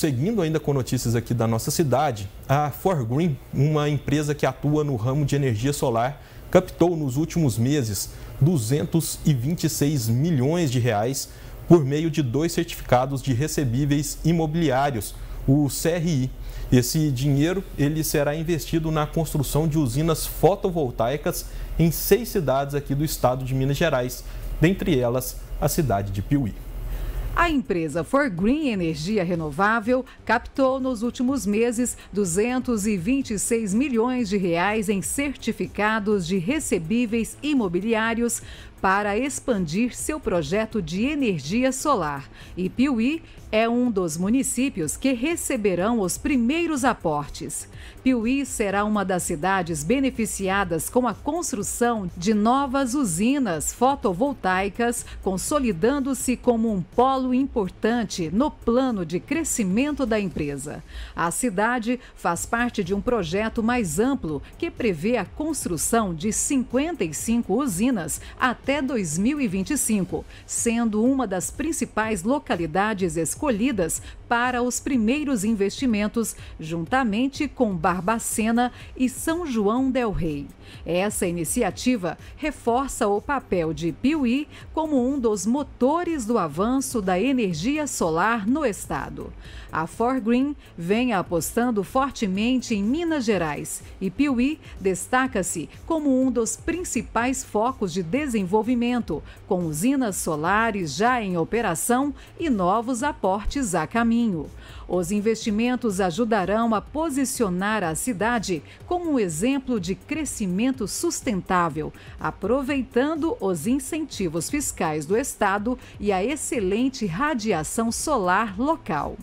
seguindo ainda com notícias aqui da nossa cidade, a Forgreen, uma empresa que atua no ramo de energia solar, captou nos últimos meses 226 milhões de reais por meio de dois certificados de recebíveis imobiliários, o CRI. Esse dinheiro ele será investido na construção de usinas fotovoltaicas em seis cidades aqui do estado de Minas Gerais, dentre elas a cidade de Piuí. A empresa For Green Energia Renovável captou nos últimos meses 226 milhões de reais em certificados de recebíveis imobiliários para expandir seu projeto de energia solar. E Piuí é um dos municípios que receberão os primeiros aportes. Piuí será uma das cidades beneficiadas com a construção de novas usinas fotovoltaicas, consolidando-se como um polo importante no plano de crescimento da empresa. A cidade faz parte de um projeto mais amplo que prevê a construção de 55 usinas até até 2025, sendo uma das principais localidades escolhidas para os primeiros investimentos, juntamente com Barbacena e São João del Rei. Essa iniciativa reforça o papel de Piuí como um dos motores do avanço da energia solar no estado. A Forgreen vem apostando fortemente em Minas Gerais e Piuí destaca-se como um dos principais focos de desenvolvimento desenvolvimento, com usinas solares já em operação e novos aportes a caminho. Os investimentos ajudarão a posicionar a cidade como um exemplo de crescimento sustentável, aproveitando os incentivos fiscais do Estado e a excelente radiação solar local.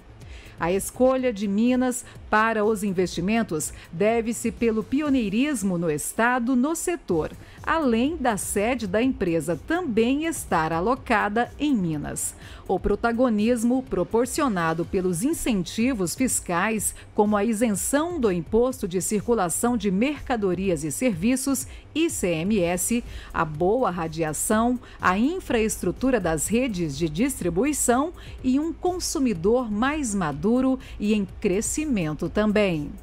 A escolha de Minas para os investimentos deve-se pelo pioneirismo no estado no setor, além da sede da empresa também estar alocada em Minas. O protagonismo proporcionado pelos incentivos fiscais, como a isenção do imposto de circulação de mercadorias e serviços ICMS, a boa radiação, a infraestrutura das redes de distribuição e um consumidor mais maduro maduro e em crescimento também.